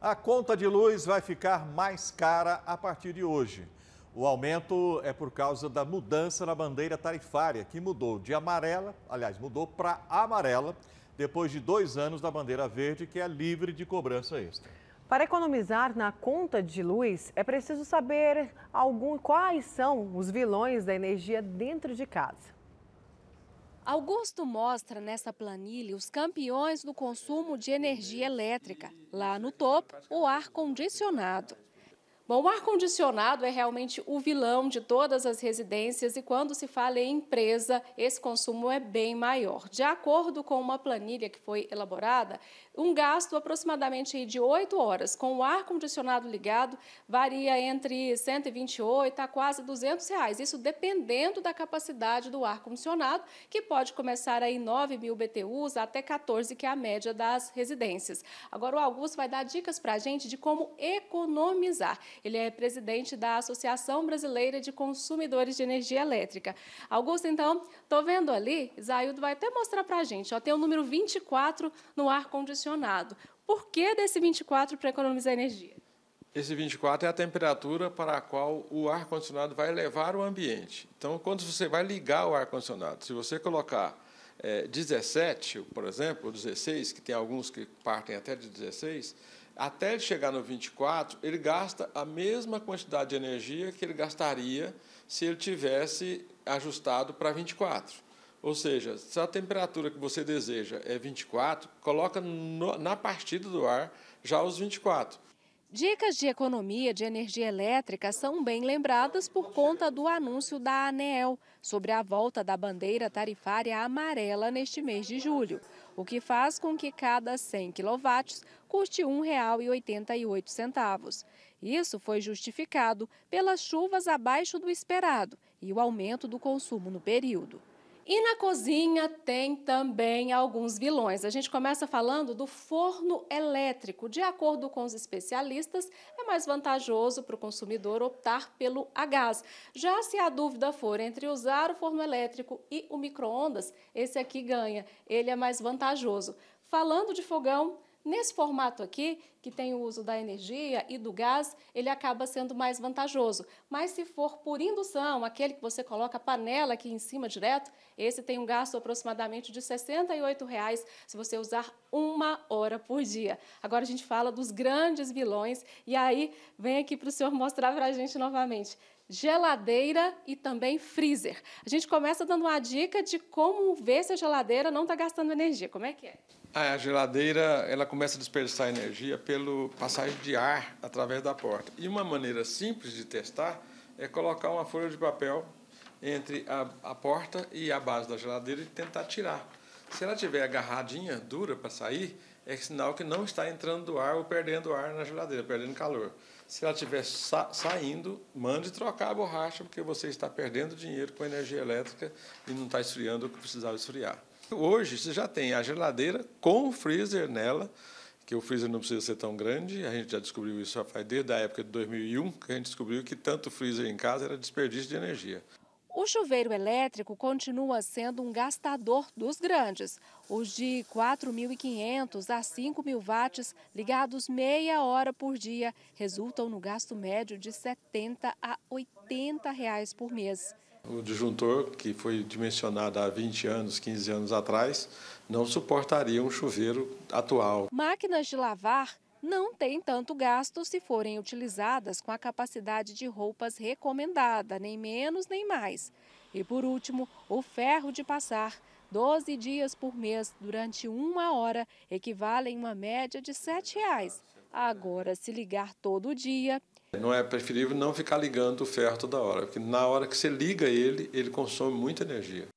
A conta de luz vai ficar mais cara a partir de hoje. O aumento é por causa da mudança na bandeira tarifária, que mudou de amarela, aliás, mudou para amarela, depois de dois anos da bandeira verde, que é livre de cobrança extra. Para economizar na conta de luz, é preciso saber algum, quais são os vilões da energia dentro de casa. Augusto mostra nessa planilha os campeões do consumo de energia elétrica. Lá no topo, o ar-condicionado. Bom, o ar-condicionado é realmente o vilão de todas as residências e quando se fala em empresa, esse consumo é bem maior. De acordo com uma planilha que foi elaborada, um gasto aproximadamente de 8 horas com o ar-condicionado ligado varia entre 128 a quase 200 reais, isso dependendo da capacidade do ar-condicionado, que pode começar aí 9 mil BTUs até 14, que é a média das residências. Agora o Augusto vai dar dicas para a gente de como economizar. Ele é presidente da Associação Brasileira de Consumidores de Energia Elétrica. Augusto, então, estou vendo ali, Zaildo vai até mostrar para a gente, ó, tem o número 24 no ar-condicionado. Por que desse 24 para economizar energia? Esse 24 é a temperatura para a qual o ar-condicionado vai levar o ambiente. Então, quando você vai ligar o ar-condicionado, se você colocar é, eh, 17, por exemplo, ou 16, que tem alguns que partem até de 16, até ele chegar no 24, ele gasta a mesma quantidade de energia que ele gastaria se ele tivesse ajustado para 24. Ou seja, se a temperatura que você deseja é 24, coloca no, na partida do ar já os 24. Dicas de economia de energia elétrica são bem lembradas por conta do anúncio da ANEEL sobre a volta da bandeira tarifária amarela neste mês de julho, o que faz com que cada 100 kW custe R$ 1,88. Isso foi justificado pelas chuvas abaixo do esperado e o aumento do consumo no período. E na cozinha tem também alguns vilões. A gente começa falando do forno elétrico. De acordo com os especialistas, é mais vantajoso para o consumidor optar pelo a gás. Já se a dúvida for entre usar o forno elétrico e o micro-ondas, esse aqui ganha. Ele é mais vantajoso. Falando de fogão, Nesse formato aqui, que tem o uso da energia e do gás, ele acaba sendo mais vantajoso. Mas se for por indução, aquele que você coloca a panela aqui em cima direto, esse tem um gasto aproximadamente de R$ 68,00 se você usar uma hora por dia. Agora a gente fala dos grandes vilões e aí vem aqui para o senhor mostrar para a gente novamente geladeira e também freezer. A gente começa dando uma dica de como ver se a geladeira não está gastando energia. Como é que é? Ah, a geladeira ela começa a dispersar energia pelo passagem de ar através da porta. E uma maneira simples de testar é colocar uma folha de papel entre a, a porta e a base da geladeira e tentar tirar. Se ela tiver agarradinha, dura para sair, é sinal que não está entrando ar ou perdendo ar na geladeira, perdendo calor. Se ela estiver sa saindo, mande trocar a borracha, porque você está perdendo dinheiro com energia elétrica e não está esfriando o que precisava esfriar. Hoje, você já tem a geladeira com o freezer nela, que o freezer não precisa ser tão grande, a gente já descobriu isso já faz desde a época de 2001, que a gente descobriu que tanto freezer em casa era desperdício de energia. O chuveiro elétrico continua sendo um gastador dos grandes. Os de 4.500 a 5.000 watts, ligados meia hora por dia, resultam no gasto médio de 70 a 80 reais por mês. O disjuntor, que foi dimensionado há 20 anos, 15 anos atrás, não suportaria um chuveiro atual. Máquinas de lavar não têm tanto gasto se forem utilizadas com a capacidade de roupas recomendada, nem menos nem mais. E por último, o ferro de passar. 12 dias por mês durante uma hora equivale a uma média de R$ 7,00. Agora, se ligar todo dia, não é preferível não ficar ligando o ferro toda hora, porque na hora que você liga ele, ele consome muita energia.